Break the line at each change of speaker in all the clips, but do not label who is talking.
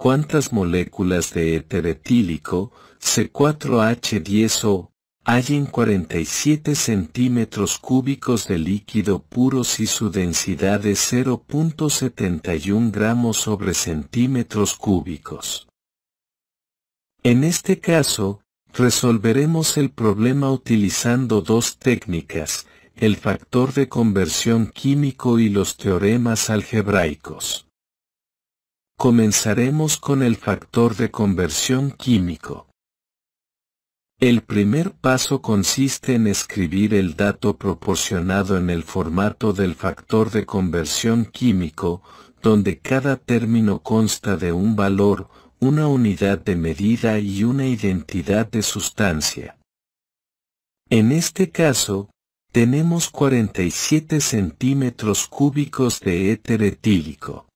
¿Cuántas moléculas de éter C4H10O, hay en 47 centímetros cúbicos de líquido puro si su densidad es 0.71 gramos sobre centímetros cúbicos? En este caso, resolveremos el problema utilizando dos técnicas, el factor de conversión químico y los teoremas algebraicos. Comenzaremos con el factor de conversión químico. El primer paso consiste en escribir el dato proporcionado en el formato del factor de conversión químico, donde cada término consta de un valor, una unidad de medida y una identidad de sustancia. En este caso, tenemos 47 centímetros cúbicos de éter etílico.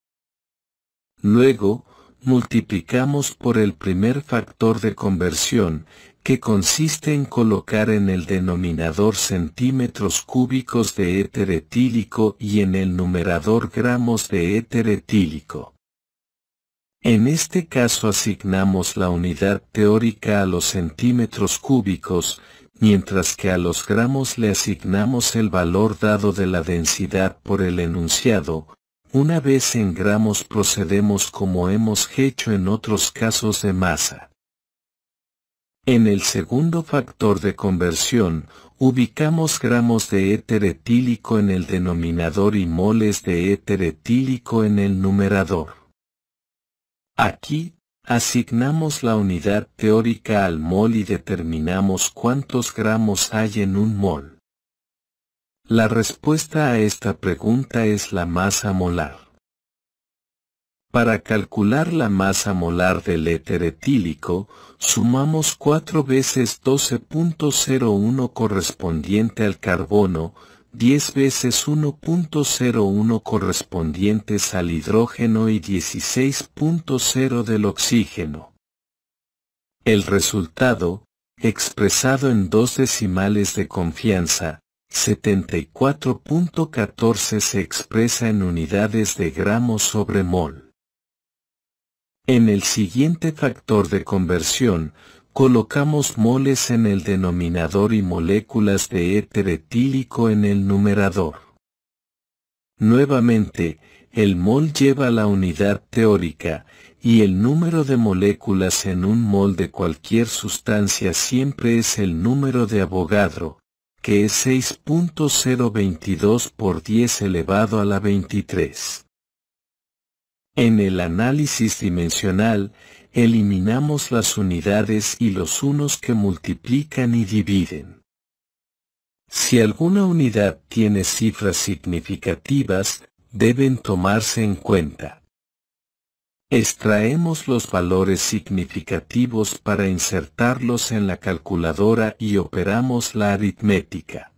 Luego, multiplicamos por el primer factor de conversión, que consiste en colocar en el denominador centímetros cúbicos de éter etílico y en el numerador gramos de éter etílico. En este caso asignamos la unidad teórica a los centímetros cúbicos, mientras que a los gramos le asignamos el valor dado de la densidad por el enunciado, una vez en gramos procedemos como hemos hecho en otros casos de masa. En el segundo factor de conversión, ubicamos gramos de éter etílico en el denominador y moles de éter etílico en el numerador. Aquí, asignamos la unidad teórica al mol y determinamos cuántos gramos hay en un mol. La respuesta a esta pregunta es la masa molar. Para calcular la masa molar del éter etílico, sumamos 4 veces 12.01 correspondiente al carbono, 10 veces 1.01 correspondientes al hidrógeno y 16.0 del oxígeno. El resultado, expresado en dos decimales de confianza, 74.14 se expresa en unidades de gramos sobre mol. En el siguiente factor de conversión, colocamos moles en el denominador y moléculas de éter etílico en el numerador. Nuevamente, el mol lleva la unidad teórica, y el número de moléculas en un mol de cualquier sustancia siempre es el número de Avogadro, que es 6.022 por 10 elevado a la 23. En el análisis dimensional, eliminamos las unidades y los unos que multiplican y dividen. Si alguna unidad tiene cifras significativas, deben tomarse en cuenta. Extraemos los valores significativos para insertarlos en la calculadora y operamos la aritmética.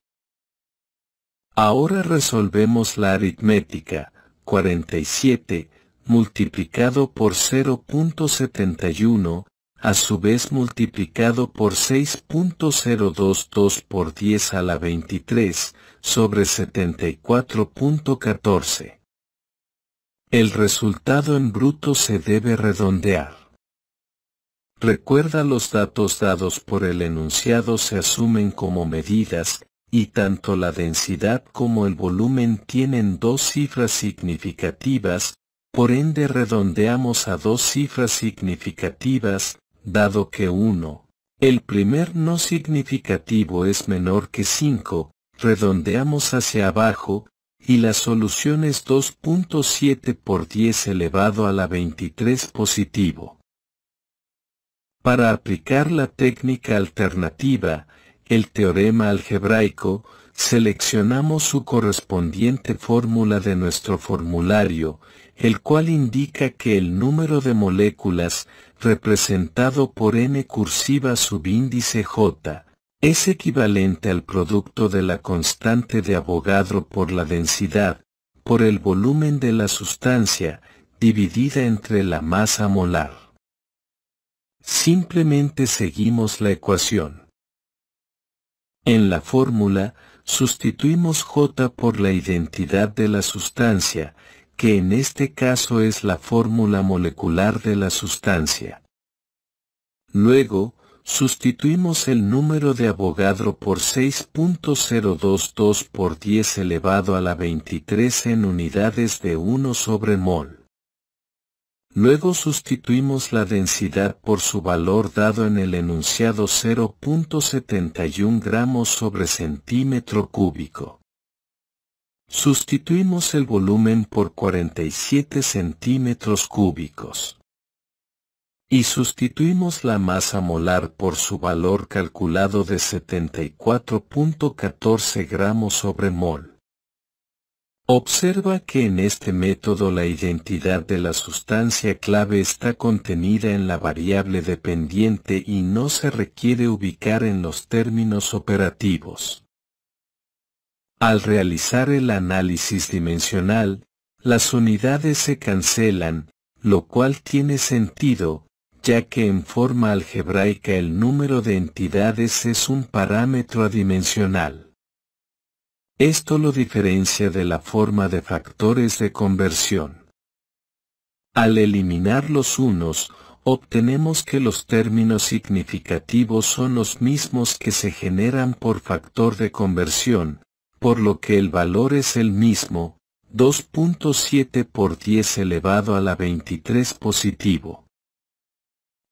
Ahora resolvemos la aritmética, 47, multiplicado por 0.71, a su vez multiplicado por 6.022 por 10 a la 23, sobre 74.14. El resultado en bruto se debe redondear. Recuerda los datos dados por el enunciado se asumen como medidas, y tanto la densidad como el volumen tienen dos cifras significativas, por ende redondeamos a dos cifras significativas, dado que 1, el primer no significativo es menor que 5, redondeamos hacia abajo, y la solución es 2.7 por 10 elevado a la 23 positivo. Para aplicar la técnica alternativa, el teorema algebraico, seleccionamos su correspondiente fórmula de nuestro formulario, el cual indica que el número de moléculas, representado por n cursiva subíndice j, es equivalente al producto de la constante de Avogadro por la densidad, por el volumen de la sustancia, dividida entre la masa molar. Simplemente seguimos la ecuación. En la fórmula, sustituimos J por la identidad de la sustancia, que en este caso es la fórmula molecular de la sustancia. Luego, Sustituimos el número de abogado por 6.022 por 10 elevado a la 23 en unidades de 1 sobre mol. Luego sustituimos la densidad por su valor dado en el enunciado 0.71 gramos sobre centímetro cúbico. Sustituimos el volumen por 47 centímetros cúbicos y sustituimos la masa molar por su valor calculado de 74.14 gramos sobre mol. Observa que en este método la identidad de la sustancia clave está contenida en la variable dependiente y no se requiere ubicar en los términos operativos. Al realizar el análisis dimensional, las unidades se cancelan, lo cual tiene sentido, ya que en forma algebraica el número de entidades es un parámetro adimensional. Esto lo diferencia de la forma de factores de conversión. Al eliminar los unos, obtenemos que los términos significativos son los mismos que se generan por factor de conversión, por lo que el valor es el mismo, 2.7 por 10 elevado a la 23 positivo.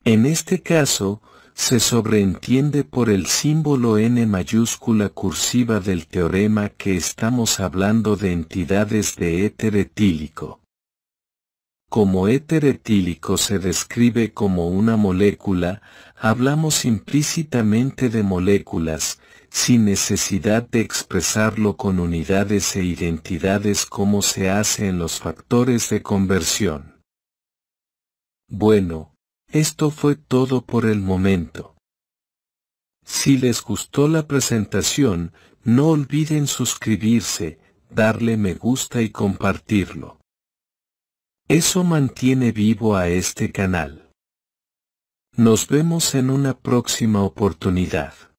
En este caso, se sobreentiende por el símbolo n mayúscula cursiva del teorema que estamos hablando de entidades de éter etílico. Como éter etílico se describe como una molécula, hablamos implícitamente de moléculas, sin necesidad de expresarlo con unidades e identidades como se hace en los factores de conversión. Bueno, esto fue todo por el momento. Si les gustó la presentación, no olviden suscribirse, darle me gusta y compartirlo. Eso mantiene vivo a este canal. Nos vemos en una próxima oportunidad.